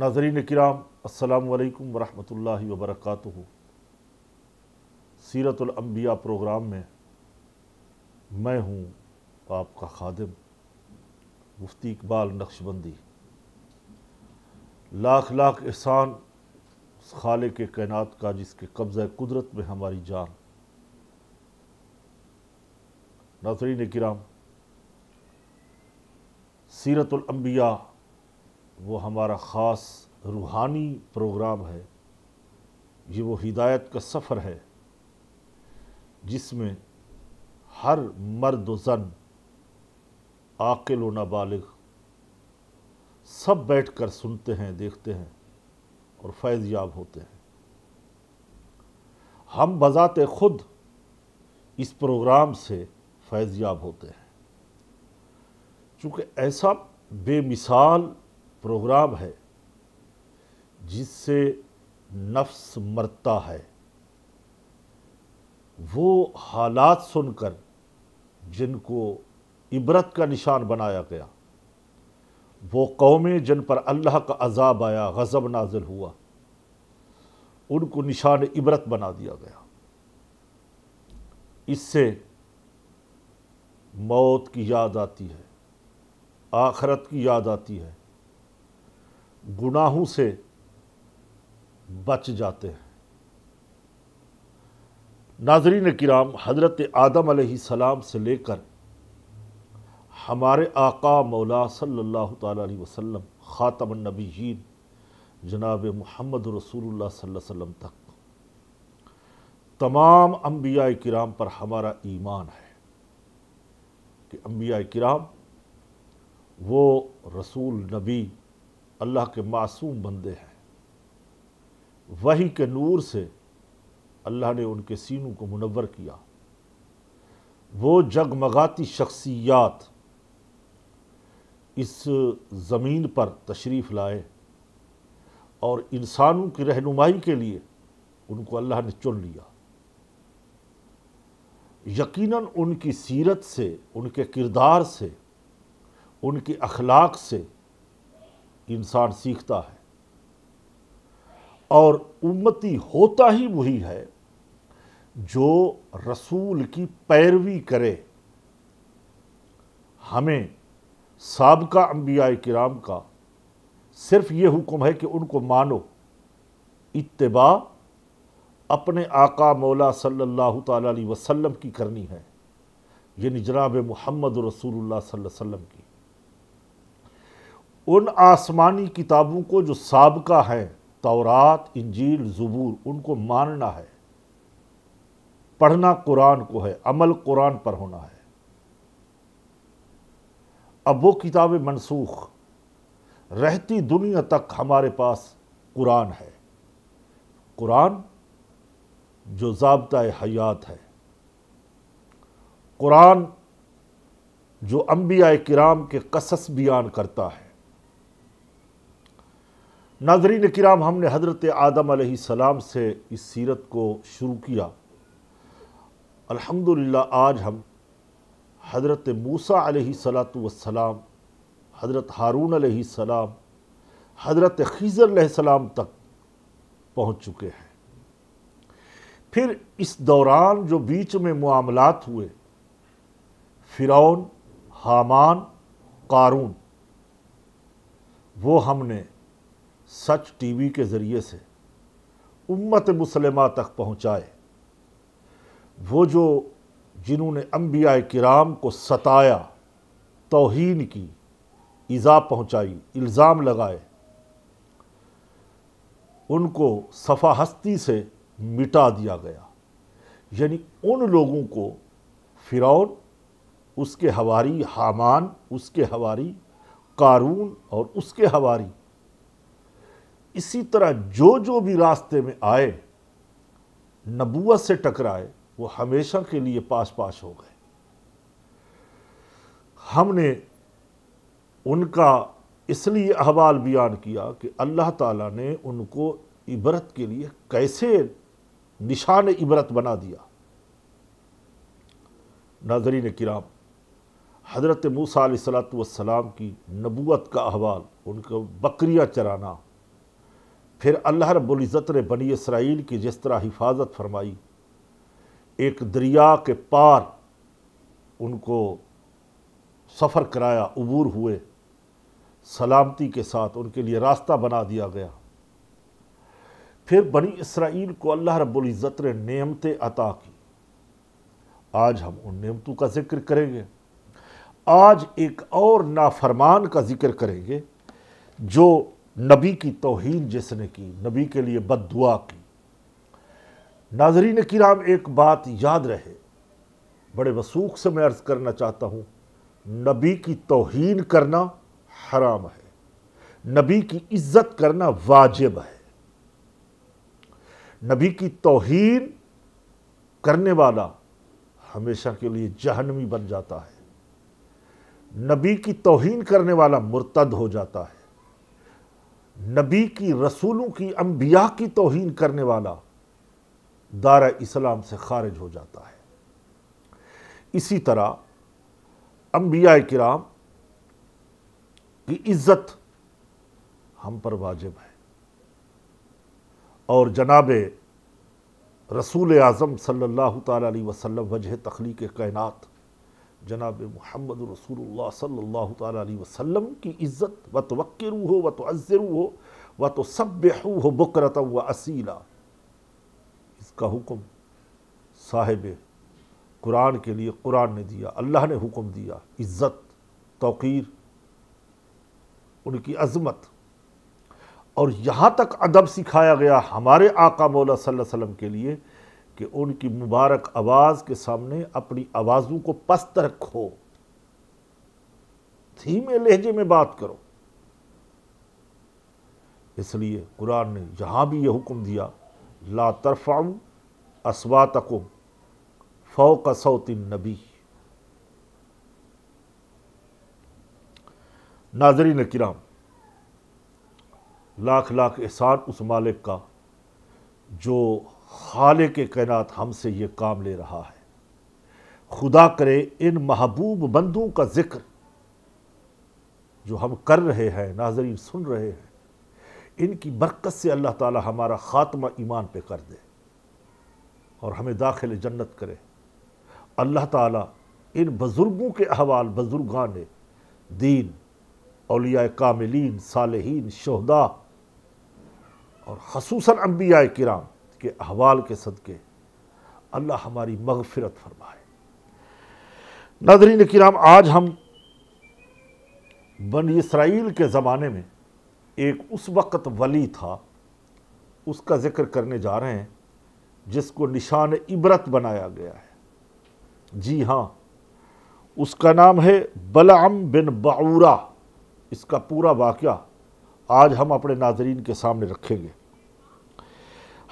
नाजरीन कराम अल्लाम वरहमल वबरक सीरतलम्बिया प्रोग्राम में मैं हूँ आपका खादम मुफ्ती इकबाल नक्शबंदी लाख लाख एहसान उस खाले के कायनात का जिसके कब्ज़ कुदरत में हमारी जान नाजरीन कराम सीरतलम्बिया वो हमारा ख़ास रूहानी प्रोग्राम है ये वो हिदायत का सफ़र है जिसमें हर मर्द जन आकिल व नाबालिग सब बैठ कर सुनते हैं देखते हैं और फैज़ याब होते हैं हम बज़ात ख़ुद इस प्रोग्राम से फैज़ याब होते हैं चूँकि ऐसा बेमिसाल प्रोग्राम है जिससे नफ्स मरता है वो हालात सुनकर जिनको इबरत का निशान बनाया गया वो कौमें जिन पर अल्लाह का अजाब आया गज़ब नाजिल हुआ उनको निशान इबरत बना दिया गया इससे मौत की याद आती है आखरत की याद आती है गुनाहों से बच जाते हैं नाजरीन किराम हज़रत आदम सलाम से लेकर हमारे आका मौला सल्लल्लाहु अलैहि वसल्लम ख़ातमनबीन जनाब मोहम्मद रसूलुल्लाह सल्लल्लाहु अलैहि वसल्लम तक तमाम अम्बिया किराम पर हमारा ईमान है कि अम्बिया किराम वो रसूल नबी अल्लाह के मासूम बंदे हैं वही के नूर से अल्लाह ने उनके सीनों को मुनवर किया वो जगमगाती शख्सियात इस ज़मीन पर तशरीफ़ लाए और इंसानों की रहनुमाई के लिए उनको अल्लाह ने चुन लिया यकीनन उनकी सीरत से उनके किरदार से उनके अखलाक से इंसान सीखता है और उम्मती होता ही वही है जो रसूल की पैरवी करे हमें सबका अम्बिया कराम का सिर्फ ये हुक्म है कि उनको मानो इतबा अपने आका मौला सल्लल्लाहु अलैहि वसल्लम की करनी है यानी जनाब मोहम्मद रसूल सल्लल्लाहु अलैहि वसल्लम की उन आसमानी किताबों को जो सबका है तौरात इंजील ज़बूर उनको मानना है पढ़ना कुरान को है अमल कुरान पर होना है अब वो किताबें मनसूख रहती दुनिया तक हमारे पास कुरान है कुरान जो जबता हयात है कुरान जो अम्बिया कराम के कसस बयान करता है नाजरीन कराम हमने हज़रत आदम सलाम से इस सीरत को शुरू किया अल्हम्दुलिल्लाह आज हम हज़रत मूसा वसलाम हज़रत हारून सलाम हज़रत खीज़र सलाम तक पहुँच चुके हैं फिर इस दौरान जो बीच में मामलात हुए फ़िरौन हामान कारून वो हमने सच टीवी के ज़रिए से उम्मत मुसलमा तक पहुँचाए वो जो जिन्होंने अम्बिया कराम को सताया तोहन की ईज़ा पहुँचाई इल्ज़ाम लगाए उनको सफ़ा हस्ती से मिटा दिया गया यानी उन लोगों को फ़िरौन उसके हवारी हामान उसके हवारी कारून और उसके हवारी इसी तरह जो जो भी रास्ते में आए नबूत से टकराए वो हमेशा के लिए पाश पाश हो गए हमने उनका इसलिए अहवाल बयान किया कि अल्लाह ताला ने उनको इबरत के लिए कैसे निशान इबरत बना दिया नाजरीन किराम हज़रत मूसा सलात की नबूत का अहवाल उनको बकरियाँ चराना फिर अल्लाह रब्ज़त ने बनी इसराइल की जिस तरह हिफाजत फरमाई एक दरिया के पार उनको सफ़र कराया अबूर हुए सलामती के साथ उनके लिए रास्ता बना दिया गया फिर बनी इसराइल को अल्लाह रब्ज़त ने नियमतें अता की आज हम उन नियमतों का ज़िक्र करेंगे आज एक और नाफरमान का ज़िक्र करेंगे जो नबी की तोहन जिसने की नबी के लिए बद दुआ की नाजरीन किराम एक बात याद रहे बड़े वसूख से मैं अर्ज़ करना चाहता हूँ नबी की तोहन करना हराम है नबी की इज्जत करना वाजिब है नबी की तोहन करने वाला हमेशा के लिए जहनवी बन जाता है नबी की तोहन करने वाला मुर्तद हो जाता है नबी की रसूलों की अम्बिया की तोहन करने वाला दारा इस्लाम से खारिज हो जाता है इसी तरह अम्बिया कराम की इज़्ज़त हम पर वाजिब है और जनाब रसूल आज़म सल्ला तसल वजह तखलीक कायनात जनाब मोहम्मद रसूल सल्ला वसम की इज़्ज़त व तो तवक्रू हो व तज़रू हो व तो सब हो बकरत व असीला इसका हुक्म साहिब कुरान के लिए कुरान ने दिया अल्लाह ने हुक्म दिया इज़्ज़त तोकीर उनकी अजमत और यहाँ तक अदब सिखाया गया हमारे आका मौला सल्लल्लाहु अलैहि वसल्लम के लिए कि उनकी मुबारक आवाज़ के सामने अपनी आवाज़ों को पस्त रखो धीमे लहजे में बात करो इसलिए कुरान ने जहां भी यह हुक्म दिया ला तरफ़ाऊ असवातकुम फ़ौक सौतिन नबी नाजरीन किराम लाख लाख एहसान उस मालिक का जो खाल के कैनात हमसे ये काम ले रहा है खुदा करे इन महबूब बंदों का जिक्र जो हम कर रहे हैं नाजरीन सुन रहे हैं इनकी बरकत से अल्लाह ताला हमारा ख़ात्मा ईमान पे कर दे और हमें दाखिल जन्नत करे अल्लाह ताला इन बुज़ुर्गों के अहवाल बुज़ुर्गान दीन अलिया कामिलीन सालहीन शहदा और खसूस अम्बिया कराम के अहवाल के सदक़े अल्लाह हमारी मगफिरत फरमाए नदरीन कराम आज हम बन इसराइल के ज़माने में एक उस वक़्त वली था उसका ज़िक्र करने जा रहे हैं जिसको निशान इबरत बनाया गया है जी हाँ उसका नाम है बलाम बिन बाऊरा इसका पूरा वाक़ आज हम अपने नाजरीन के सामने रखेंगे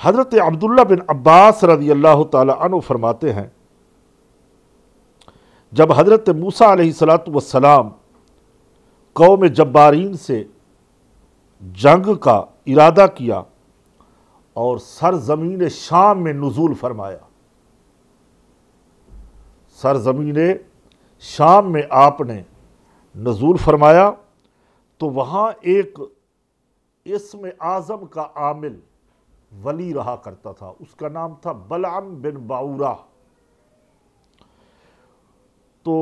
हज़रत अब्दुल्ला बिन अब्बास रज़ी अल्लाह तु फरमाते हैं जब हज़रत मूसा सलाम कौम जब्बारीन से जंग का इरादा किया और सरजमीन शाम में नज़ूल फरमाया सरजमीन शाम में आपने नज़ूल फरमाया तो वहाँ एक इसम आज़म का आमिल वली रहा करता था उसका नाम था बलाम बिन बाउरा तो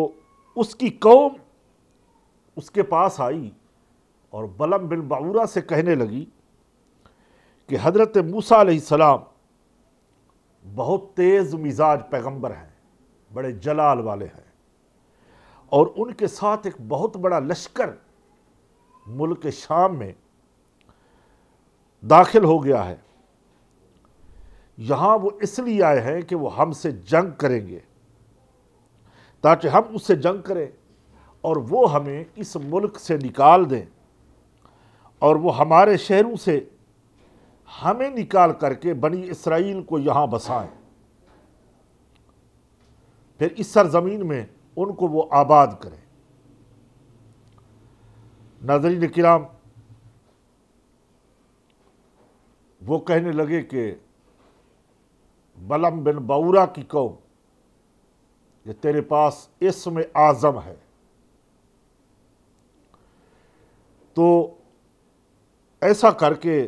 उसकी कौम उसके पास आई और बलम बिन बाउरा से कहने लगी कि हज़रत मूसा सलाम बहुत तेज़ मिजाज पैगंबर हैं बड़े जलाल वाले हैं और उनके साथ एक बहुत बड़ा लश्कर मुल्क शाम में दाखिल हो गया है यहाँ वो इसलिए आए हैं कि वो हमसे जंग करेंगे ताकि हम उससे जंग करें और वो हमें इस मुल्क से निकाल दें और वो हमारे शहरों से हमें निकाल करके बनी इसराइल को यहाँ बसाएं फिर इस सरजमीन में उनको वो आबाद करें नाजरीन किराम वो कहने लगे कि बलम बिन बउरा की कौम ये तेरे पास इसम आज़म है तो ऐसा करके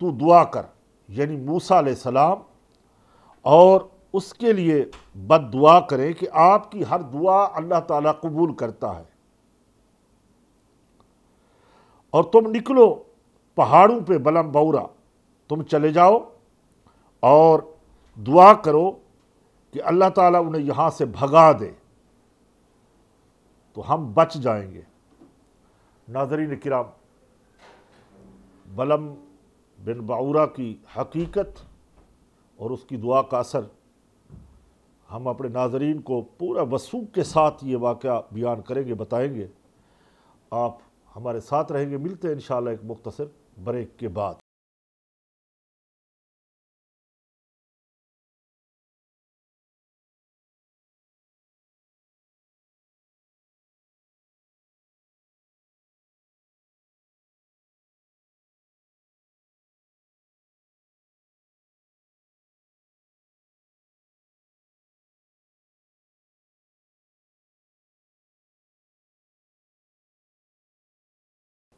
तू दुआ कर यानी मूसा सलाम और उसके लिए बद दुआ करें कि आपकी हर दुआ अल्लाह ताला कबूल करता है और तुम निकलो पहाड़ों पे बलम बौरा तुम चले जाओ और दुआ करो कि अल्लाह ताला उन्हें यहाँ से भगा दे तो हम बच जाएंगे नाजरीन किराम बलम बिन बाउरा की हकीकत और उसकी दुआ का असर हम अपने नाजरीन को पूरा वसूख के साथ ये वाक़ बयान करेंगे बताएंगे आप हमारे साथ रहेंगे मिलते हैं इन एक मुख्तर ब्रेक के बाद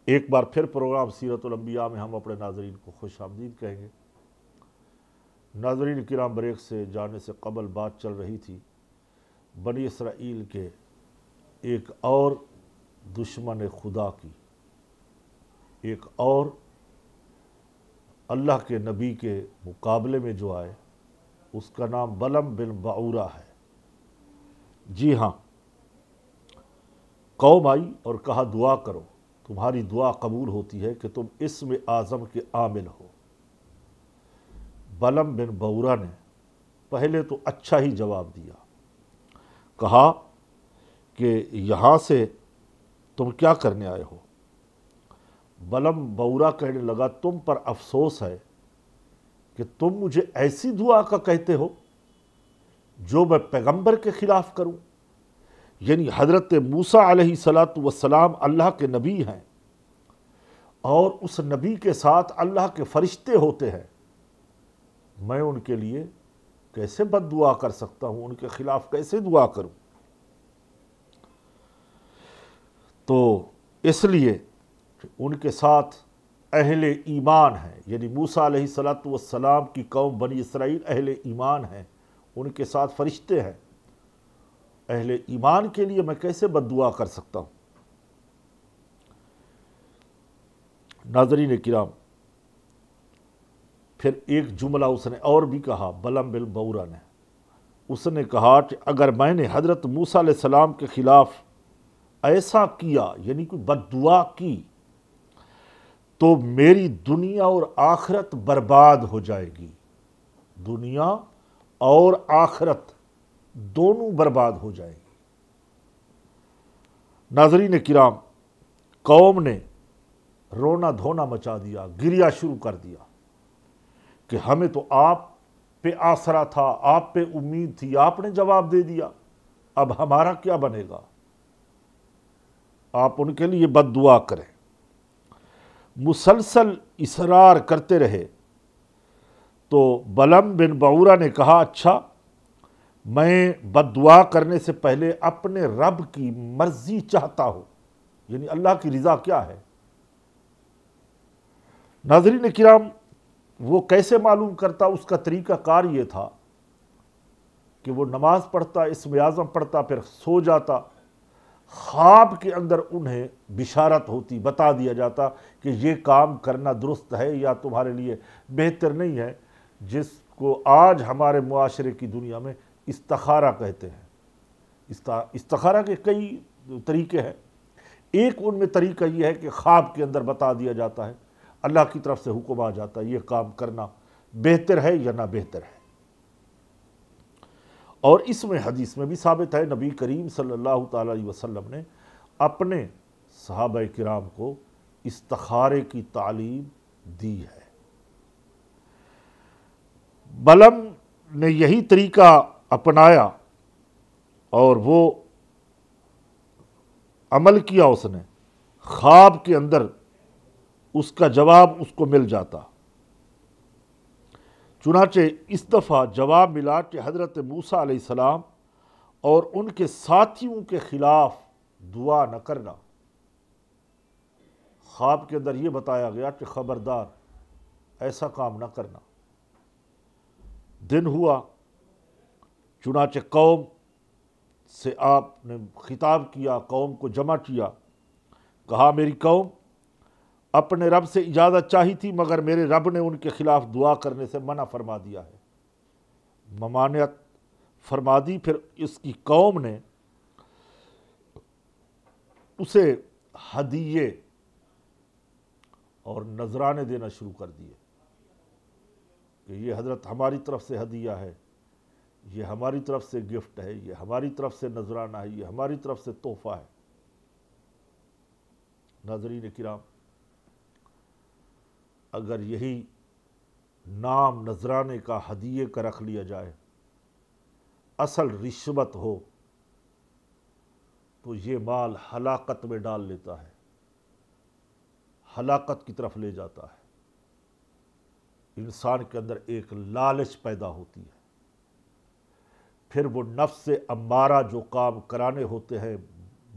एक बार फिर प्रोग्राम सीरतलम्बिया में हम अपने नाजरीन को खुश आमदीद कहेंगे नाजरीन किराम ब्रेक से जाने से कबल बात चल रही थी बनी इसराइल के एक और दुश्मन खुदा की एक और अल्लाह के नबी के मुकाबले में जो आए उसका नाम बलम बिन बाऊरा है जी हाँ कौम आई और कहा दुआ करो तुम्हारी दुआ कबूल होती है कि तुम इसम आज़म के आमिल हो बलम बिन बौरा ने पहले तो अच्छा ही जवाब दिया कहा कि यहाँ से तुम क्या करने आए हो बलम बौरा कहने लगा तुम पर अफसोस है कि तुम मुझे ऐसी दुआ का कहते हो जो मैं पैगंबर के ख़िलाफ़ करूं यानी हज़रत मूसा सलात वसलाम अल्लाह के नबी हैं और उस नबी के साथ अल्लाह के फरिश्ते होते हैं मैं उनके लिए कैसे बद दुआ कर सकता हूँ उनके ख़िलाफ़ कैसे दुआ करूँ तो इसलिए उनके साथ अहले ईमान हैं यानी मूसा सलात वसलाम की कौम बनी इसराइल अहल ईमान हैं उनके साथ फरिश्ते हैं अहले ईमान के लिए मैं कैसे बददुआ कर सकता हूँ नाजरीन किराम फिर एक जुमला उसने और भी कहा बलम बिल बौरा ने उसने कहा कि अगर मैंने हज़रत मूसा सलाम के ख़िलाफ़ ऐसा किया यानी कि बददुआ की तो मेरी दुनिया और आखरत बर्बाद हो जाएगी दुनिया और आखरत दोनों बर्बाद हो जाएंगे नाजरीन किराम कौम ने रोना धोना मचा दिया गिरिया शुरू कर दिया कि हमें तो आप पे आसरा था आप पे उम्मीद थी आपने जवाब दे दिया अब हमारा क्या बनेगा आप उनके लिए बद दुआ करें मुसलसल इसरार करते रहे तो बलम बिन बऊरा ने कहा अच्छा मैं बदुआ करने से पहले अपने रब की मर्जी चाहता हूँ यानी अल्लाह की रज़ा क्या है नाजरीन किराम वो कैसे मालूम करता उसका तरीका कार ये था कि वो नमाज़ पढ़ता इसम आज़म पढ़ता फिर सो जाता ख्वाब के अंदर उन्हें बिशारत होती बता दिया जाता कि ये काम करना दुरुस्त है या तुम्हारे लिए बेहतर नहीं है जिसको आज हमारे मुआरे की दुनिया में इस्तखारा कहते हैं इस्तखारा के कई तरीके हैं एक उनमें तरीका यह है कि ख्वाब के अंदर बता दिया जाता है अल्लाह की तरफ से हुक्म आ जाता है ये काम करना बेहतर है या ना बेहतर है और इसमें हदीस में भी साबित है नबी करीम सल्लल्लाहु अलैहि वसल्लम ने अपने सहाब कराम को इस्तखारे की तालीम दी है बलम ने यही तरीका अपनाया और वो अमल किया उसने ख्वाब के अंदर उसका जवाब उसको मिल जाता चुनाचे इस दफ़ा जवाब मिला कि हज़रत मूसा सलाम और उनके साथियों के ख़िलाफ़ दुआ न करना ख्वाब के अंदर ये बताया गया कि ख़बरदार ऐसा काम न करना दिन हुआ चुनाच कौम से आपने ख़िताब किया कौम को जमा किया कहा मेरी कौम अपने रब से इजाज़त चाही थी मगर मेरे रब ने उनके ख़िलाफ़ दुआ करने से मना फरमा दिया है ममानियत फरमा दी फिर इसकी कौम ने उसे हदिये और नजराने देना शुरू कर दिए कि ये हजरत हमारी तरफ से हदिया है ये हमारी तरफ से गिफ्ट है ये हमारी तरफ से नजराना है ये हमारी तरफ से तोहफा है नाजरीन किराम अगर यही नाम नजराने का हदिये का रख लिया जाए असल रिश्वत हो तो ये माल हलाकत में डाल लेता है हलाकत की तरफ ले जाता है इंसान के अंदर एक लालच पैदा होती है फिर वो नफ्स से अम्बारा जो काम कराने होते हैं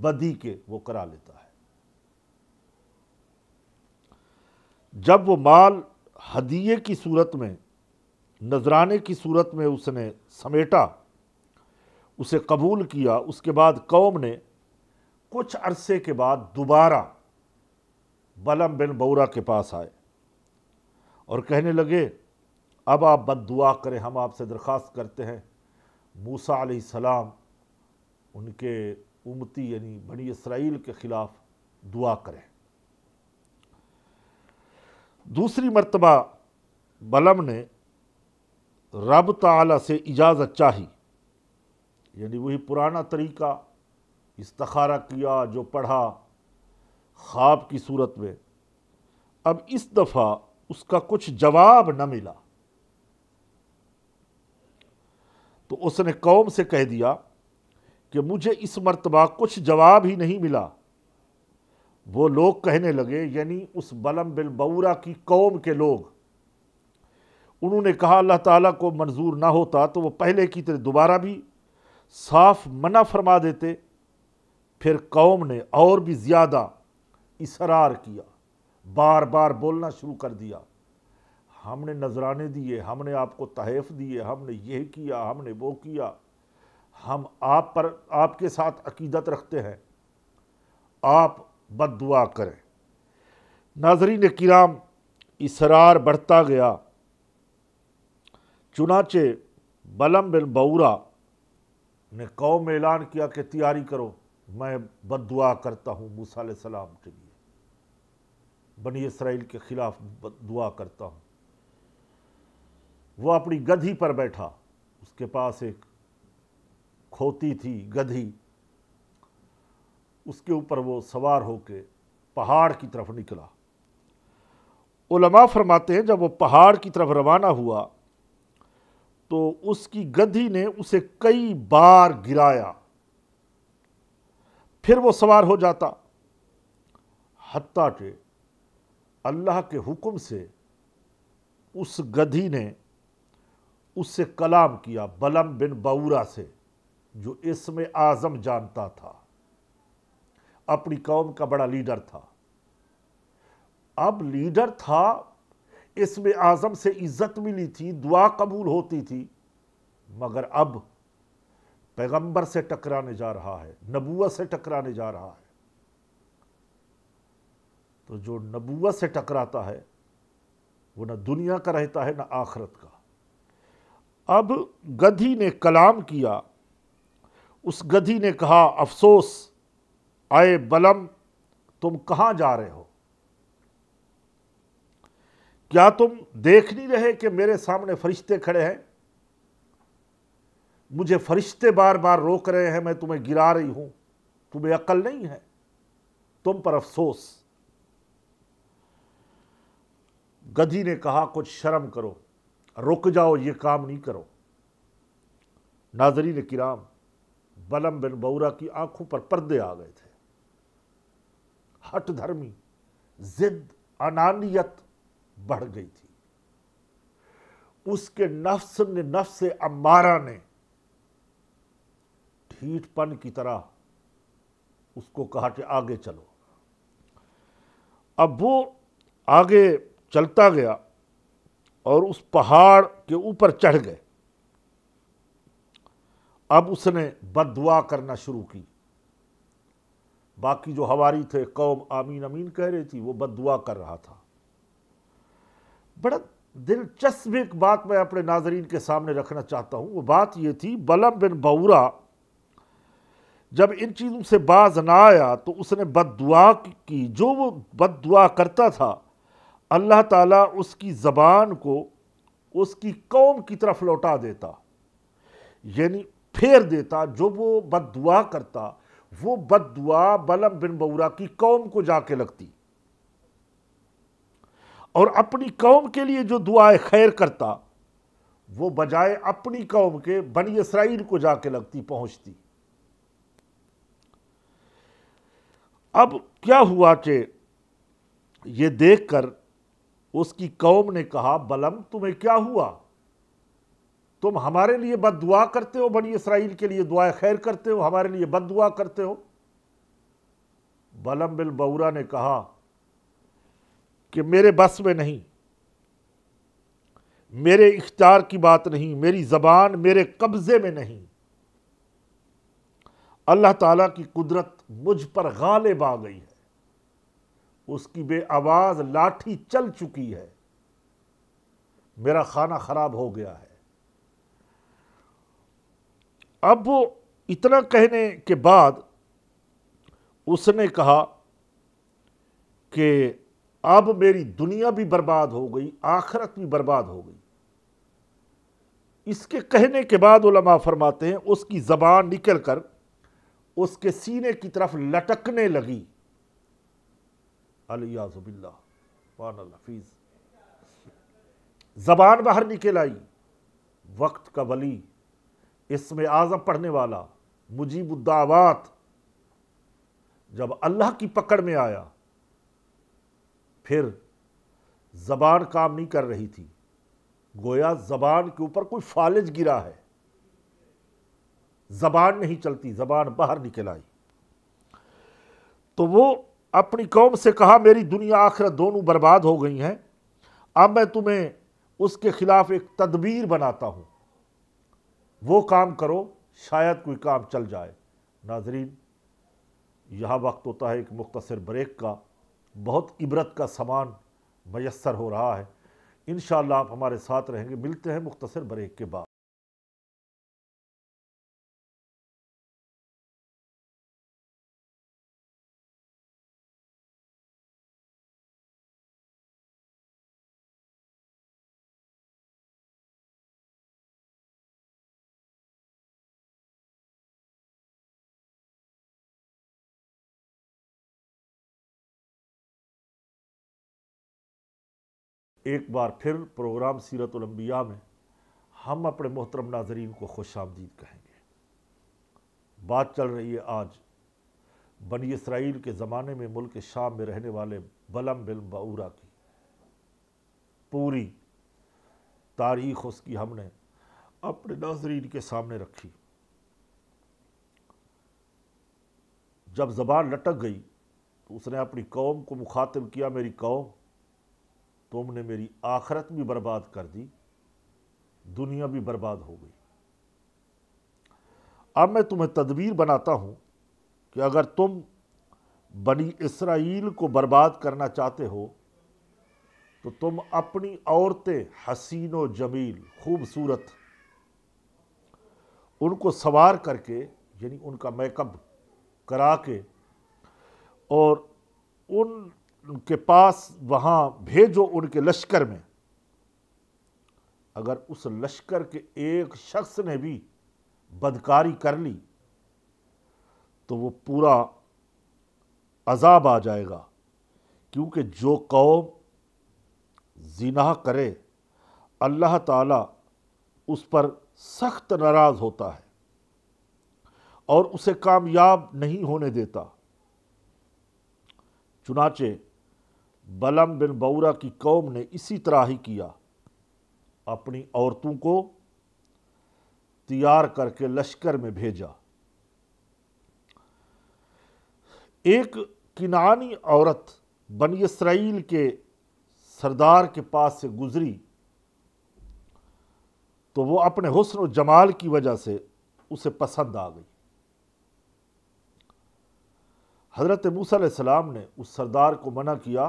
बदी के वो करा लेता है जब वो माल हदिये की सूरत में नजराने की सूरत में उसने समेटा उसे कबूल किया उसके बाद कौम ने कुछ अरसे के बाद दोबारा बलम बिन बौरा के पास आए और कहने लगे अब आप बद दुआ करें हम आपसे दरख्वास्त करते हैं मूसा सलाम उनके उमती यानी बनी इसराइल के ख़िलाफ़ दुआ करें दूसरी मरतबा बलम ने रब तला से इजाज़त चाही यानी वही पुराना तरीका इस्तखारा किया जो पढ़ा ख्वाब की सूरत में अब इस दफ़ा उसका कुछ जवाब न मिला तो उसने कौम से कह दिया कि मुझे इस मरतबा कुछ जवाब ही नहीं मिला वो लोग कहने लगे यानी उस बलम बिलबूरा की कौम के लोग उन्होंने कहा अल्लाह ताला को मंजूर ना होता तो वो पहले की तरह दोबारा भी साफ मना फरमा देते फिर कौम ने और भी ज़्यादा इसरार किया बार बार बोलना शुरू कर दिया हमने नजराने दिए हमने आपको तहफ़ दिए हमने ये किया हमने वो किया हम आप पर आपके साथ अकीदत रखते हैं आप बद दुआ करें नाजरीन किराम इसरार बढ़ता गया चुनाचे बलम बिन बउरा ने कौम ऐलान किया कि तैयारी करो मैं बद दुआ करता हूँ मूसा सलाम के लिए बनी इसराइल के ख़िलाफ़ दुआ करता हूँ वो अपनी गधी पर बैठा उसके पास एक खोती थी गधी उसके ऊपर वो सवार होके पहाड़ की तरफ निकला उलमा फरमाते हैं जब वो पहाड़ की तरफ रवाना हुआ तो उसकी गधी ने उसे कई बार गिराया फिर वो सवार हो जाता हती के अल्लाह के हुक्म से उस गधी ने उससे कलाम किया बलम बिन बऊरा से जो इसमें आज़म जानता था अपनी कौम का बड़ा लीडर था अब लीडर था इसमें आज़म से इज़्ज़त मिली थी दुआ कबूल होती थी मगर अब पैगंबर से टकराने जा रहा है नबुआ से टकराने जा रहा है तो जो नबुआ से टकराता है वो ना दुनिया का रहता है ना आखरत का अब गधी ने कलाम किया उस गधी ने कहा अफसोस आए बलम तुम कहाँ जा रहे हो क्या तुम देख नहीं रहे कि मेरे सामने फरिश्ते खड़े हैं मुझे फरिश्ते बार बार रोक रहे हैं मैं तुम्हें गिरा रही हूं तुम्हें अक्ल नहीं है तुम पर अफसोस गधी ने कहा कुछ शर्म करो रुक जाओ ये काम नहीं करो नाजरीन किराम बलम बिन बौरा की आंखों पर पर्दे आ गए थे हट धर्मी जिद अनानियत बढ़ गई थी उसके नफ्स ने नफ्स अम्बारा ने ठीठपन की तरह उसको कहा कि आगे चलो अब वो आगे चलता गया और उस पहाड़ के ऊपर चढ़ गए अब उसने बदुआ करना शुरू की बाकी जो हवारी थे कौम आमीन अमीन कह रही थी वो बदुआ कर रहा था बड़ा दिलचस्प एक बात मैं अपने नाजरीन के सामने रखना चाहता हूँ वो बात ये थी बलम बिन बउरा जब इन चीज़ों से बाज ना आया तो उसने बददुआ की जो वो बदुआ करता था अल्लाह ताला उसकी ज़बान को उसकी कौम की तरफ लौटा देता यानी फेर देता जो वो बद करता वो बद बलम बिन बउरा की कौम को जाके लगती और अपनी कौम के लिए जो दुआए खैर करता वो बजाय अपनी कौम के बनी इसराइल को जाके लगती पहुंचती अब क्या हुआ कि ये देखकर उसकी कौम ने कहा बलम तुम्हें क्या हुआ तुम हमारे लिए बद दुआ करते हो बनी इसराइल के लिए दुआ खैर करते हो हमारे लिए बद दुआ करते हो बलम बिल बउरा ने कहा कि मेरे बस में नहीं मेरे इख्तियार की बात नहीं मेरी ज़बान मेरे कब्ज़े में नहीं अल्लाह ताला की कुदरत मुझ पर गालिब आ गई है उसकी बे आवाज़ लाठी चल चुकी है मेरा खाना ख़राब हो गया है अब वो इतना कहने के बाद उसने कहा कि अब मेरी दुनिया भी बर्बाद हो गई आखरत भी बर्बाद हो गई इसके कहने के बाद उलमा फरमाते हैं उसकी ज़बान निकल कर उसके सीने की तरफ लटकने लगी अलियाज़ुबिल्ला ज़बान बाहर निकल आई वक्त का वली इसमें आज़म पढ़ने वाला मुजीबुद्दावात जब अल्लाह की पकड़ में आया फिर ज़बान काम नहीं कर रही थी गोया ज़बान के ऊपर कोई फालिज गिरा है ज़बान नहीं चलती ज़बान बाहर निकल आई तो वो अपनी कौम से कहा मेरी दुनिया आखिरत दोनों बर्बाद हो गई हैं अब मैं तुम्हें उसके ख़िलाफ़ एक तदबीर बनाता हूँ वो काम करो शायद कोई काम चल जाए नाजरीन यह वक्त होता है एक मुख्तर ब्रेक का बहुत इबरत का सामान मैसर हो रहा है इन आप हमारे साथ रहेंगे मिलते हैं मुख्तर ब्रेक के बाद एक बार फिर प्रोग्राम सीरतलम्बिया में हम अपने मोहतरम नाजरीन को खुश आमदीद कहेंगे बात चल रही है आज बनी इसराइल के ज़माने में मुल्क शाम में रहने वाले बलम बिल बऊरा की पूरी तारीख उसकी हमने अपने नाजरीन के सामने रखी जब ज़बान लटक गई तो उसने अपनी कौम को मुखातिब किया मेरी कौम तुमने मेरी आखरत भी बर्बाद कर दी दुनिया भी बर्बाद हो गई अब मैं तुम्हें तदबीर बनाता हूं कि अगर तुम बनी इसराइल को बर्बाद करना चाहते हो तो तुम अपनी औरतें हसीन जमील खूबसूरत उनको सवार करके यानी उनका मेकअप करा के और उन के पास वहाँ भेजो उनके लश्कर में अगर उस लश्कर के एक शख्स ने भी बदकारी कर ली तो वो पूरा अजाब आ जाएगा क्योंकि जो कौम जिना करे अल्लाह ताला उस पर सख्त नाराज़ होता है और उसे कामयाब नहीं होने देता चुनाचे बलम बिन बौरा की कौम ने इसी तरह ही किया अपनी औरतों को तैयार करके लश्कर में भेजा एक किनानी औरत बन इसराइल के सरदार के पास से गुज़री तो वो अपने हुसन और जमाल की वजह से उसे पसंद आ गई हज़रत मूसा ने उस सरदार को मना किया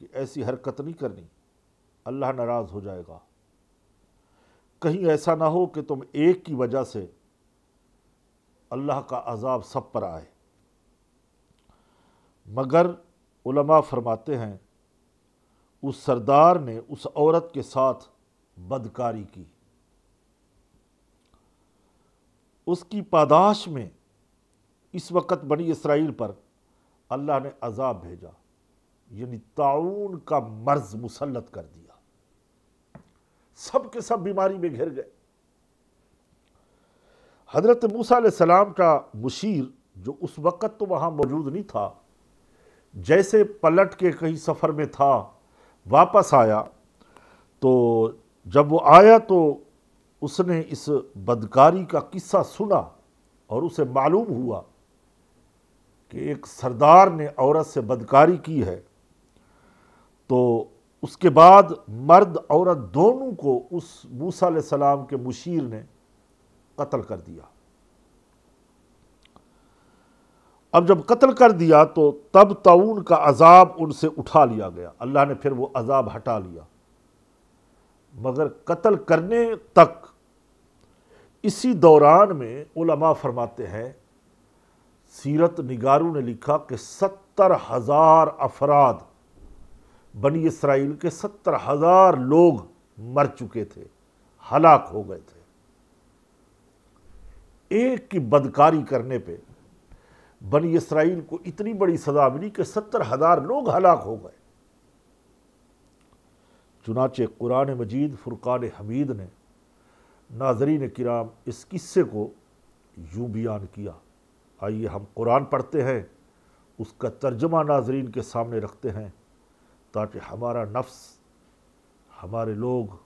कि ऐसी हरकत नहीं करनी अल्लाह नाराज़ हो जाएगा कहीं ऐसा ना हो कि तुम एक की वजह से अल्लाह का अजाब सब पर आए मगर उलमा फरमाते हैं उस सरदार ने उस औरत के साथ बदकारी की उसकी पादाश में इस वक्त बनी इसराइल पर अल्लाह ने अजाब भेजा यानी ताउन का मर्ज मुसलत कर दिया सब के सब बीमारी में घिर गए हजरत मूसा सलाम का मुशीर जो उस वक़्त तो वहाँ मौजूद नहीं था जैसे पलट के कहीं सफ़र में था वापस आया तो जब वो आया तो उसने इस बदकारी का किस्सा सुना और उसे मालूम हुआ कि एक सरदार ने औरत से बदकारी की है तो उसके बाद मर्द औरत दोनों को उस मूसा सलाम के मुशीर ने कत्ल कर दिया अब जब कत्ल कर दिया तो तब तऊन का अजाब उनसे उठा लिया गया अल्लाह ने फिर वो अजाब हटा लिया मगर कत्ल करने तक इसी दौरान में उलमा फरमाते हैं सीरत निगारू ने लिखा कि सत्तर हज़ार अफराद बनी इसराइल के सत्तर हजार लोग मर चुके थे हलाक हो गए थे एक की बदकारी करने पे बनी इसराइल को इतनी बड़ी सजा मिली कि सत्तर हजार लोग हलाक हो गए चुनाचे कुरान मजीद फुरकान हमीद ने नाजरीन किराम इस किस्से को यूं बयान किया आइए हम कुरान पढ़ते हैं उसका तर्जमा नाजरीन के सामने रखते हैं ताकि हमारा नफ्स हमारे लोग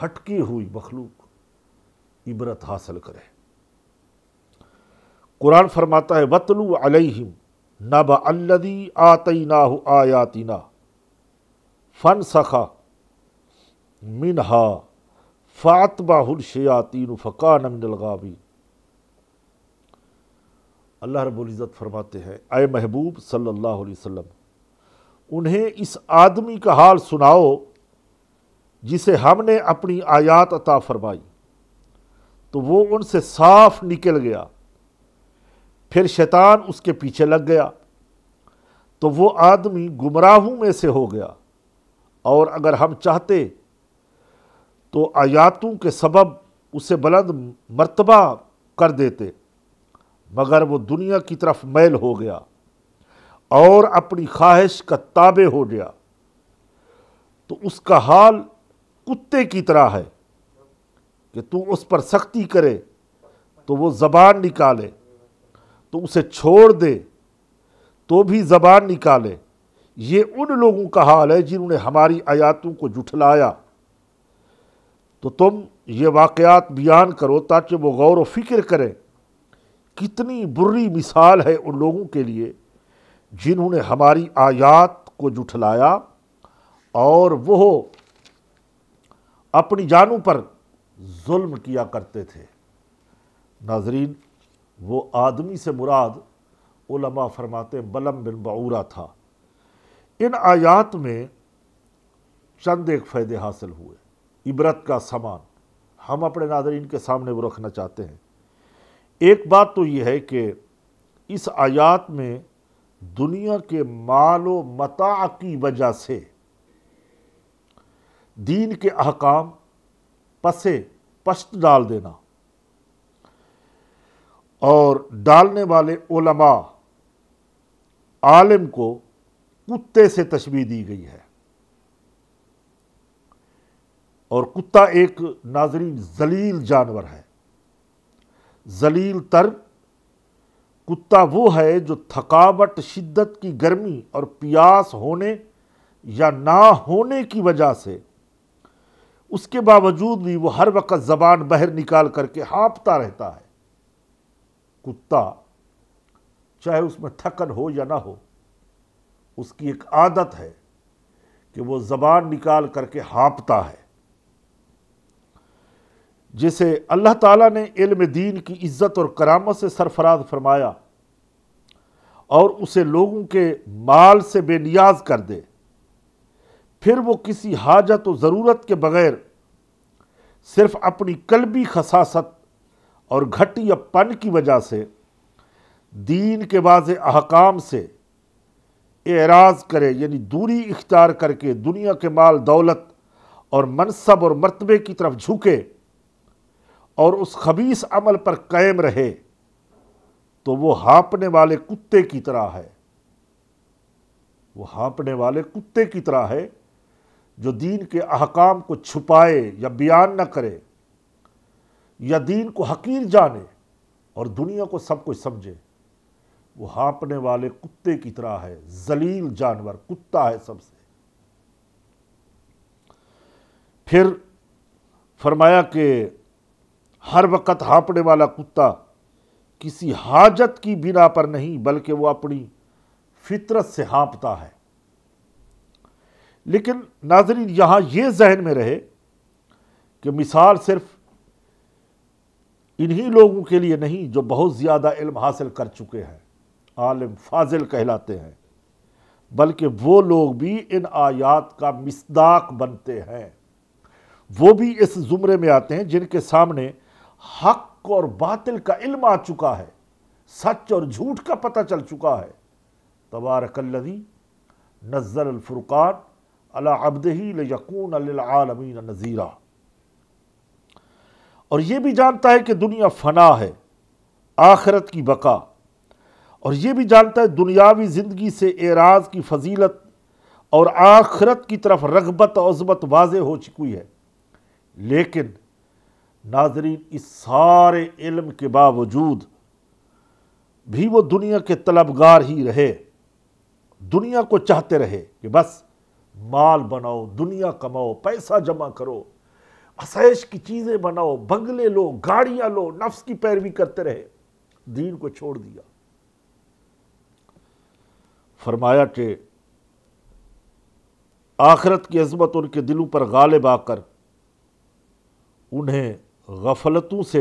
भटकी हुई मखलूक इबरत हासिल करें कुरान फरमाता है वतलु अलैहिम नब अल्लदी आतई आयातिना फ़न सखा मिनहा शयातीन फ़कान मिनलगाबी अल्लाह रबुल्ज़त फरमाते हैं आए महबूब सल्लल्लाहु अलैहि वसल्लम उन्हें इस आदमी का हाल सुनाओ जिसे हमने अपनी आयात अता फरमाई तो वो उनसे साफ निकल गया फिर शैतान उसके पीछे लग गया तो वो आदमी गुमराहों में से हो गया और अगर हम चाहते तो आयातों के सबब उसे बुलंद मर्तबा कर देते मगर वो दुनिया की तरफ मैल हो गया और अपनी ख्वाहिश का ताबे हो गया तो उसका हाल कुत्ते की तरह है कि तू उस पर सख्ती करे तो वो ज़बान निकाले तो उसे छोड़ दे तो भी ज़बान निकाले ये उन लोगों का हाल है जिन्होंने हमारी आयातों को जुठलाया तो तुम ये वाकयात बयान करो ताकि वो गौर व फिक्र करें कितनी बुरी मिसाल है उन लोगों के लिए जिन्होंने हमारी आयात को जुठलाया और वो अपनी जानों पर जुल्म किया करते थे नाजरीन वो आदमी से मुराद उलमा फरमाते बलम बिन बऊरा था इन आयात में चंद एक फ़ायदे हासिल हुए इबरत का सामान हम अपने नाजरीन के सामने वो रखना चाहते हैं एक बात तो यह है कि इस आयात में दुनिया के मालो मता की वजह से दीन के अहकाम पसे पस्त डाल देना और डालने वाले ओलमा आलिम को कुत्ते से तशबी दी गई है और कुत्ता एक नाजरीन जलील जानवर है जलील तर्क कुत्ता वो है जो थकावट शिद्दत की गर्मी और प्यास होने या ना होने की वजह से उसके बावजूद भी वो हर वक्त ज़बान बाहर निकाल करके हाँपता रहता है कुत्ता चाहे उसमें थकन हो या ना हो उसकी एक आदत है कि वो ज़बान निकाल करके हाँपता है जिसे अल्लाह ताला ने इल्म दीन की इज़्ज़त और करामत से सरफराज फरमाया और उसे लोगों के माल से बेनियाज कर दे फिर वो किसी हाजत और ज़रूरत के बगैर सिर्फ अपनी कलबी खसासत और घटी या पन की वजह से दीन के वाज अहकाम से एराज करे यानी दूरी इख्तियार करके दुनिया के माल दौलत और मनसब और मरतबे की तरफ झुके और उस खबीस अमल पर कायम रहे तो वो हाँपने वाले कुत्ते की तरह है वो हाँपने वाले कुत्ते की तरह है जो दीन के अहकाम को छुपाए या बयान न करे या दीन को हकीर जाने और दुनिया को सब कुछ समझे वो हाँपने वाले कुत्ते की तरह है जलील जानवर कुत्ता है सबसे फिर फरमाया कि हर वक्त हाँपने वाला कुत्ता किसी हाजत की बिना पर नहीं बल्कि वो अपनी फितरत से हाँपता है लेकिन नाजरीन यहाँ ये जहन में रहे कि मिसाल सिर्फ इन्हीं लोगों के लिए नहीं जो बहुत ज़्यादा इल्म हासिल कर चुके हैं आलिम फाजिल कहलाते हैं बल्कि वो लोग भी इन आयात का मिसदाक बनते हैं वो भी इस ज़ुमरे में आते हैं जिनके सामने हक और बातिल का इल्म आ चुका है सच और झूठ का पता चल चुका है तबारकल्लदी नज़र अलफुरक़ान अला अबदही लकून आलमीन नज़ीरा और ये भी जानता है कि दुनिया फना है आखरत की बका और ये भी जानता है दुनियावी ज़िंदगी से एराज की फजीलत और आखरत की तरफ रगबत अजमत वाज हो चुकी है लेकिन नाजरीन इस सारे इल्म के बावजूद भी वो दुनिया के तलबगार ही रहे दुनिया को चाहते रहे कि बस माल बनाओ दुनिया कमाओ पैसा जमा करो असैश की चीज़ें बनाओ बंगले लो गाड़ियाँ लो नफ्स की पैरवी करते रहे दीन को छोड़ दिया फरमाया कि आखरत की अजमत उनके दिलों पर गालिब आकर उन्हें गफलतों से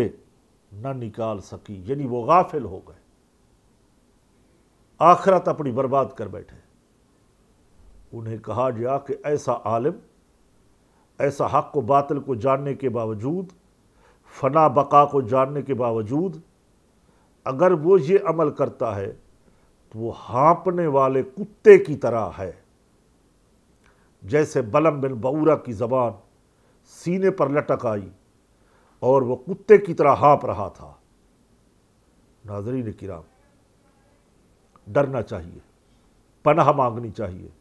न निकाल सकी यानी वो गाफिल हो गए आखरत अपनी बर्बाद कर बैठे उन्हें कहा गया कि ऐसा आलिम ऐसा हक को बातिल को जानने के बावजूद फना बका को जानने के बावजूद अगर वो ये अमल करता है तो वो हाँपने वाले कुत्ते की तरह है जैसे बलम बिन बऊरा की ज़बान सीने पर लटक आई और वो कुत्ते की तरह हाँप रहा था नाजरीन किराम डरना चाहिए पनाह मांगनी चाहिए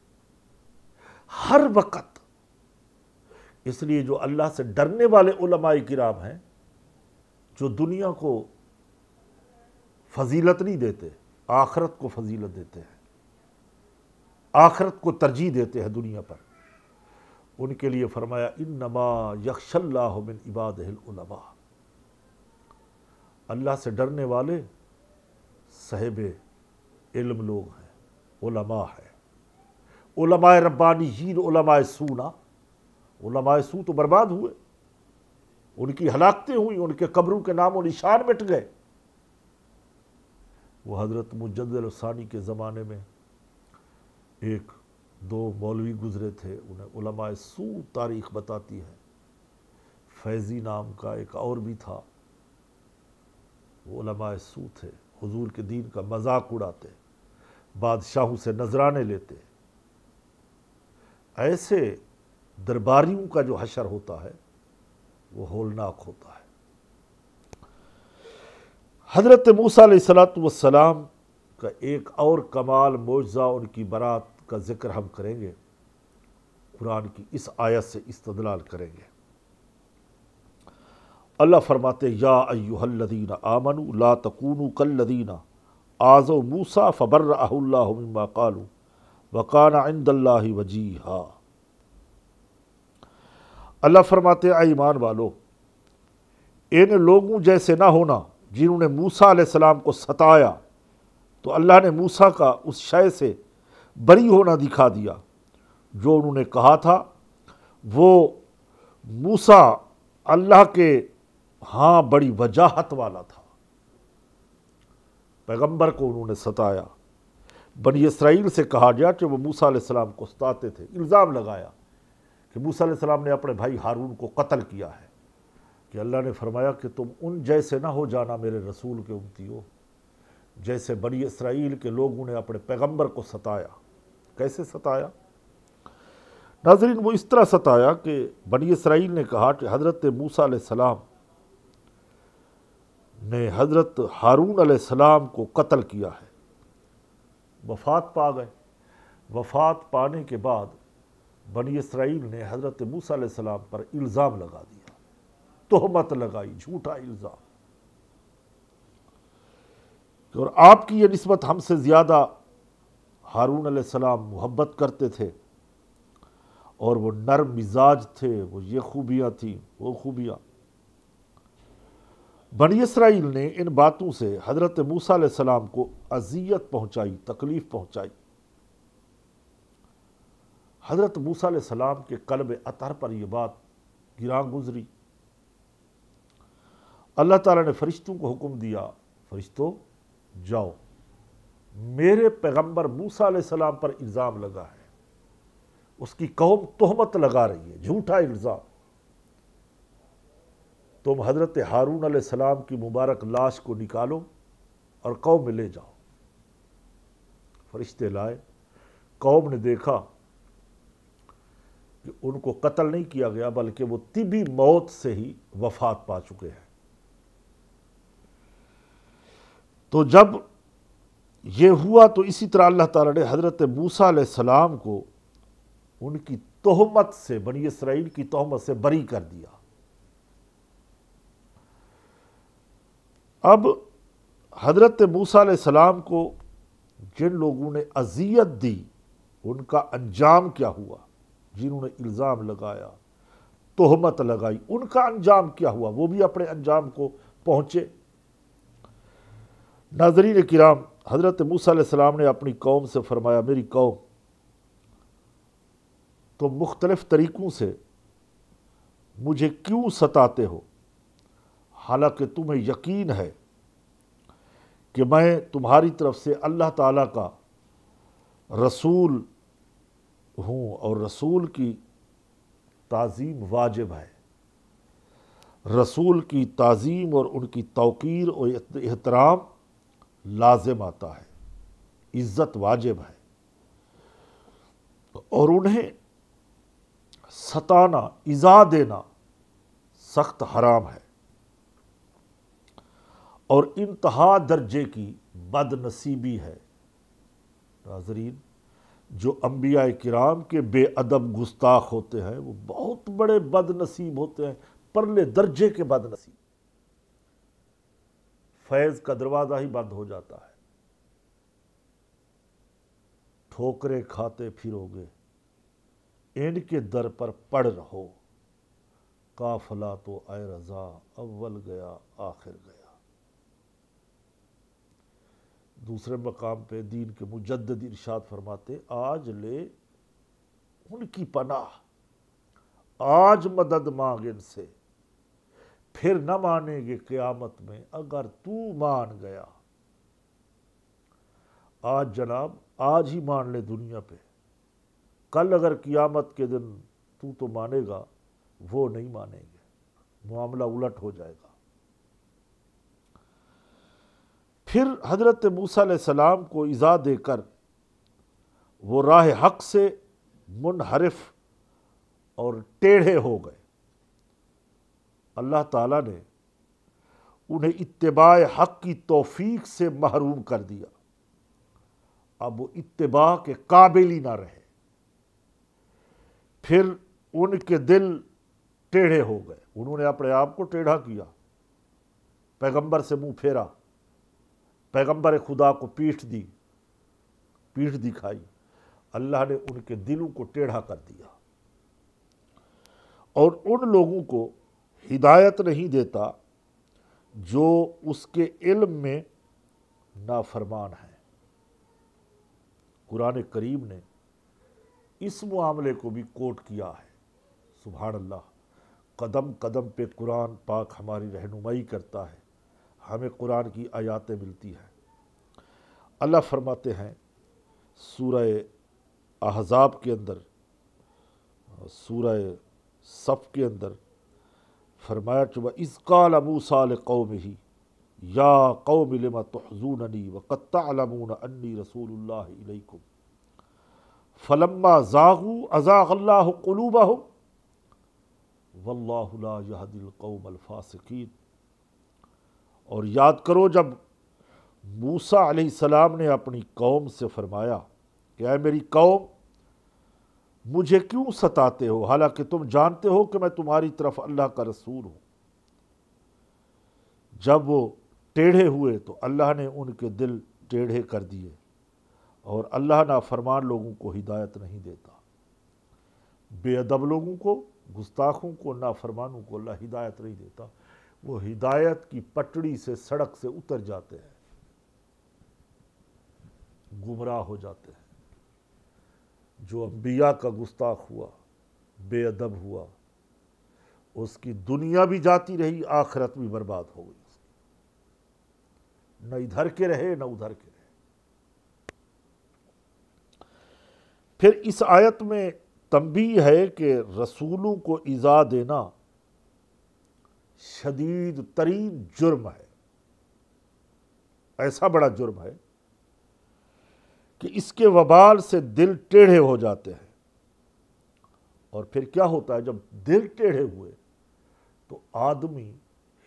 हर वक्त इसलिए जो अल्लाह से डरने वाले उलमाई किराम हैं जो दुनिया को फजीलत नहीं देते आखरत को फजीलत देते हैं आखरत को तरजीह देते हैं दुनिया पर उनके लिए फरमाया इन नमा यक्षल्लामिन इबादमा अल्लाह से डरने वाले साहेब इल्म लोग हैं उलमा है उलमा रब्बानीन उलमा सू ना उलमा सू तो बर्बाद हुए उनकी हलाकतें हुई उनके कब्रों के नाम और निशान मिट गए वो हज़रत मुजदानी के ज़माने में एक दो मौलवी गुजरे थे उन्हें उलमाए सू तारीख बताती है फैज़ी नाम का एक और भी था वो उलमाए सू थे हुजूर के दीन का मजाक उड़ाते बादशाहों से नजराने लेते ऐसे दरबारियों का जो हशर होता है वो होलनाक होता है हज़रत मूसा सलात का एक और कमाल मुआजा उनकी बरात का ज़िक्र हम करेंगे कुरान की इस आयत से इस्तदलाल करेंगे अल्लाह फरमाते या अयुहल्लदीना आमनु ला तकूनु कल्लदीना आज़ो मूसा फ़बर अहुल्ला कालू वकाना इंदल्ला वजी हा अल्लाह फरमाते आ ईमान वालो इन लोगों जैसे ना होना जिन्होंने मूसा सलाम को सताया तो अल्लाह ने मूसा का उस शय से बरी होना दिखा दिया जो उन्होंने कहा था वो मूसा अल्लाह के हाँ बड़ी वजाहत वाला था पैगंबर को उन्होंने सताया बनी इसराइल से कहा गया कि वो मूसा सलाम को सताते थे इल्ज़ाम लगाया कि मूसा सलाम ने अपने भाई हारून को कत्ल किया है कि अल्लाह ने फरमाया कि तुम उन जैसे ना हो जाना मेरे रसूल के उमती हो जैसे बनी इसराइल के लोग उन्हें अपने पैगंबर को सताया कैसे सताया नाजरीन वो इस तरह सताया कि बनी इसराइल ने कहा कि हज़रत मूसा सलाम ने हज़रत हारून सलाम को कत्ल किया है वफात पा गए वफात पाने के बाद बनी इसराइल ने हज़रत मूसा सलाम पर इल्ज़ाम लगा दिया तोहमत लगाई झूठा इल्ज़ाम और आपकी ये नस्बत हमसे ज़्यादा हारून सलाम मोहब्बत करते थे और वो नरम मिजाज थे वो ये खूबियाँ थी वो खूबियाँ बनी इसराइल ने इन बातों से हज़रत मूसा सलाम को अजियत पहुँचाई तकलीफ़ पहुँचाई हज़रत मूसा सलाम के कलब अतर पर यह बात गिरा गुजरी अल्लाह ताला ने फरिश्तों को हुक्म दिया फरिश्तों जाओ मेरे पैगंबर मूसा सलाम पर इल्ज़ाम लगा है उसकी कौम तोहमत लगा रही है झूठा इल्ज़ाम तुम हज़रत हारून सलाम की मुबारक लाश को निकालो और कौम में ले जाओ फरिश्ते लाए कौम ने देखा कि उनको कत्ल नहीं किया गया बल्कि वो तिबी मौत से ही वफात पा चुके हैं तो जब ये हुआ तो इसी तरह अल्लाह ताला ने हज़रत मूसा सलाम को उनकी तोहमत से बनी इसराइल की तोहमत से बरी कर दिया अब हज़रत मूसा सलाम को जिन लोगों ने अजियत दी उनका अंजाम क्या हुआ जिन्होंने इल्ज़ाम लगाया तोहमत लगाई उनका अंजाम क्या हुआ वो भी अपने अंजाम को पहुँचे नाजरीन किराम हज़रत मूसम ने अपनी कौम से फरमाया मेरी कौम तो मुख्तलफ़ तरीक़ों से मुझे क्यों सताते हो हालांकि तुम्हें यकीन है कि मैं तुम्हारी तरफ से अल्लाह ताला का रसूल हूँ और रसूल की ताज़ीम वाजिब है रसूल की ताज़ीम और उनकी तोकीर और एहतराम लाजिम आता है इज़्ज़त वाजिब है और उन्हें सताना इज़ा देना सख्त हराम है और इंतहा दर्जे की बदनसीबी है नाजरीन जो अम्बिया कराम के बेअदब गुस्ताख होते हैं वो बहुत बड़े बदनसीब होते हैं परले दर्जे के बदनसीब फैज़ का दरवाज़ा ही बंद हो जाता है ठोकरे खाते फिरोगे इनके दर पर पड़ रहो काफला तो आए रज़ा अव्वल गया आखिर गया दूसरे मकाम पे दीन के मुजद इर्शाद फरमाते आज ले उनकी पनाह आज मदद मांग इनसे फिर न मानेंगे क़्यामत में अगर तू मान गया आज जनाब आज ही मान ले दुनिया पे कल अगर क्यामत के दिन तू तो मानेगा वो नहीं मानेंगे मामला उलट हो जाएगा फिर हज़रत मूसा सलाम को इज़ा देकर वो राह हक से मुनहरफ और टेढ़े हो गए अल्लाह ताला ने उन्हें इतबा हक़ की तोफ़ीक से महरूम कर दिया अब वो इतबा के काबिल ही ना रहे फिर उनके दिल टेढ़े हो गए उन्होंने अपने आप को टेढ़ा किया पैगंबर से मुंह फेरा पैगंबर खुदा को पीठ दी पीठ दिखाई अल्लाह ने उनके दिलों को टेढ़ा कर दिया और उन लोगों को हिदायत नहीं देता जो उसके इल्म में नाफरमान है कुरान करीम ने इस मामले को भी कोट किया है सुबहान अल्लाह कदम कदम पे कुरान पाक हमारी रहनुमाई करता है हमें कुरान की आयातें मिलती हैं अल्लाह फरमाते हैं सूरह अहज़ाब के अंदर सूरह सफ़ के अंदर फरमाया चुबा इसकाल मूसा कौम ही या कौम तहजून लम तहजूननी वक़ालमून अन्नी रसूलुल्लाम फ़लम्मा जागू अजागल्ला कलूब हम वल्लाहदिलकौम अलफासकीन और याद करो जब मूसा सलाम ने अपनी कौम से फरमाया कि अ मेरी कौम मुझे क्यों सताते हो हालांकि तुम जानते हो कि मैं तुम्हारी तरफ अल्लाह का रसूल हूँ जब वो टेढ़े हुए तो अल्लाह ने उनके दिल टेढ़े कर दिए और अल्लाह ना फरमान लोगों को हिदायत नहीं देता बेअदब लोगों को गुस्ताखों को ना फरमानों को अल्लाह हिदायत नहीं देता वो हिदायत की पटड़ी से सड़क से उतर जाते हैं गुमराह हो जाते हैं जो अम्बिया का गुस्ताख हुआ बेअदब हुआ उसकी दुनिया भी जाती रही आखरत भी बर्बाद हो गई न इधर के रहे न उधर के रहे फिर इस आयत में तंबी है कि रसूलों को इज़ा देना शदीद तरीन जुर्म है ऐसा बड़ा जुर्म है कि इसके वबाल से दिल टेढ़े हो जाते हैं और फिर क्या होता है जब दिल टेढ़े हुए तो आदमी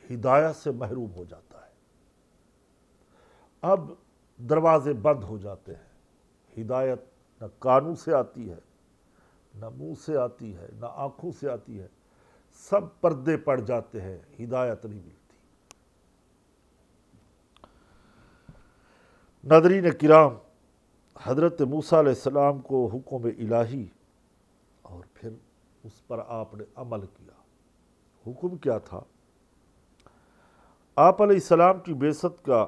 हिदायत से महरूम हो जाता है अब दरवाजे बंद हो जाते हैं हिदायत न कानों से आती है न मुंह से आती है न आंखों से आती है सब पर्दे पड़ जाते हैं हिदायत नहीं मिलती नदरी ने किराम हज़रत मूसम को हुक्म इलाही और फिर उस पर आपने अमल किया हुक्म क्या था आप सलाम की बेसत का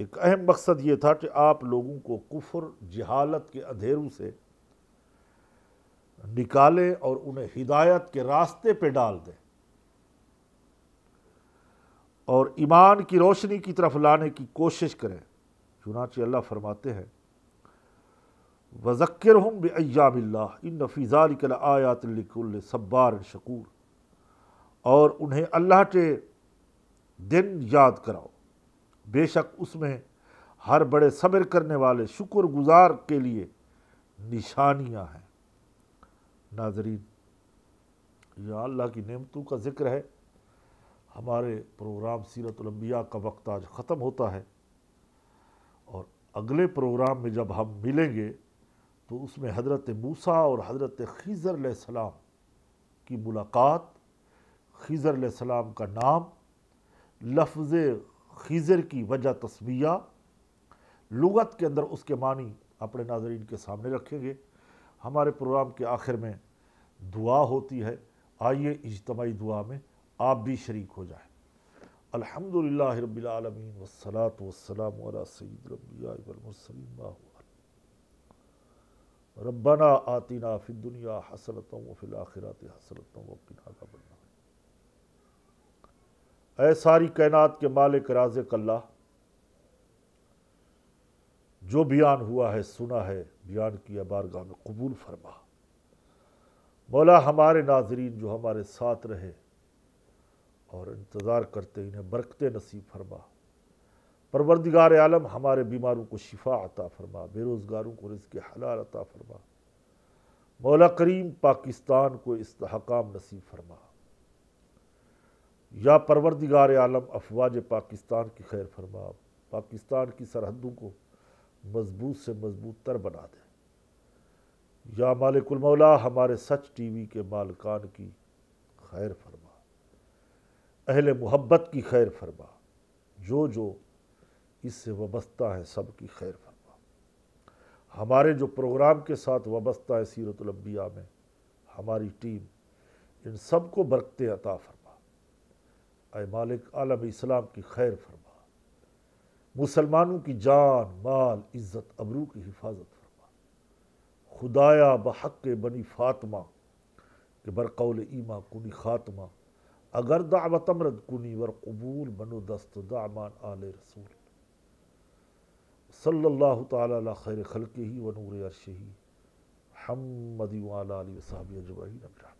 एक अहम मकसद ये था कि आप लोगों को कुफर जहालत के अंधेरों से निकालें और उन्हें हिदायत के रास्ते पे डाल दें और ईमान की रोशनी की तरफ लाने की कोशिश करें चुनाच अल्लाह फरमाते हैं वज़क्र हम बयामिल्ला इन कल आयातल सब्बार शकूर और उन्हें अल्लाह के दिन याद कराओ बेशक उसमें हर बड़े सब्र करने वाले शुक्र गुज़ार के लिए निशानियाँ हैं नाजरीन यह अल्लाह की नेमतों का ज़िक्र है हमारे प्रोग्राम सीरतलम्बिया का वक्त आज ख़त्म होता है और अगले प्रोग्राम में जब हम मिलेंगे तो उसमें हज़रत मूसा और हज़रत खीज़र सलाम की मुलाकात खीज़र सलाम का नाम लफ्ज़ खीज़र की वजह तस्बिया लगत के अंदर उसके मानी अपने नाजरीन के सामने रखेंगे हमारे प्रोग्राम के आखिर में दुआ होती है आइए इजतमाही दुआ में आप भी शरीक हो जाए अल्हम्दुलिल्लाह वसलात वसलम सईद रब्बना आतिना फिर दुनिया हसरत व फिल आखिरत हसरत वकिना बनना ए सारी कायनात के मालिक राज कल्ला जो बयान हुआ है सुना है बयान किया बारगाह में कबूल फरमा मौला हमारे नाजरीन जो हमारे साथ रहे और इंतज़ार करते इन्हें बरकते नसीब फरमा परवरदिगार आलम हमारे बीमारों को शिफा अता फरमा बेरोज़गारों को रिज़ के हलाल अता फरमा मौला करीम पाकिस्तान को हकाम नसीब फरमा या परवरदिगार आलम अफवाज पाकिस्तान की खैर फरमा पाकिस्तान की सरहदों को मजबूत से मजबूत तर बना दें या मालिकुल मौला हमारे सच टी वी के मालकान की खैर फरमा अहल मोहब्बत की खैर फरमा जो जो इससे वाबस्ता है सब की खैर फरमा हमारे जो प्रोग्राम के साथ वाबस्ता है सीरतलबिया में हमारी टीम इन सब को बरकते अता फरमा अ मालिक आलम इस्लाम की खैर फरमा मुसलमानों की जान माल इज़्ज़त अबरू की हिफाजत फरमा खुदाया बहक बनी फातमा के बरकौल ईमा कुनी ख़ात्मा अगर अमरद कुनी वर कबूल बनो दस्त दामान आल रसूल सल्ला खैर खल के ही व नूर अरश हम मदी वाली साहब अजवाही नबरा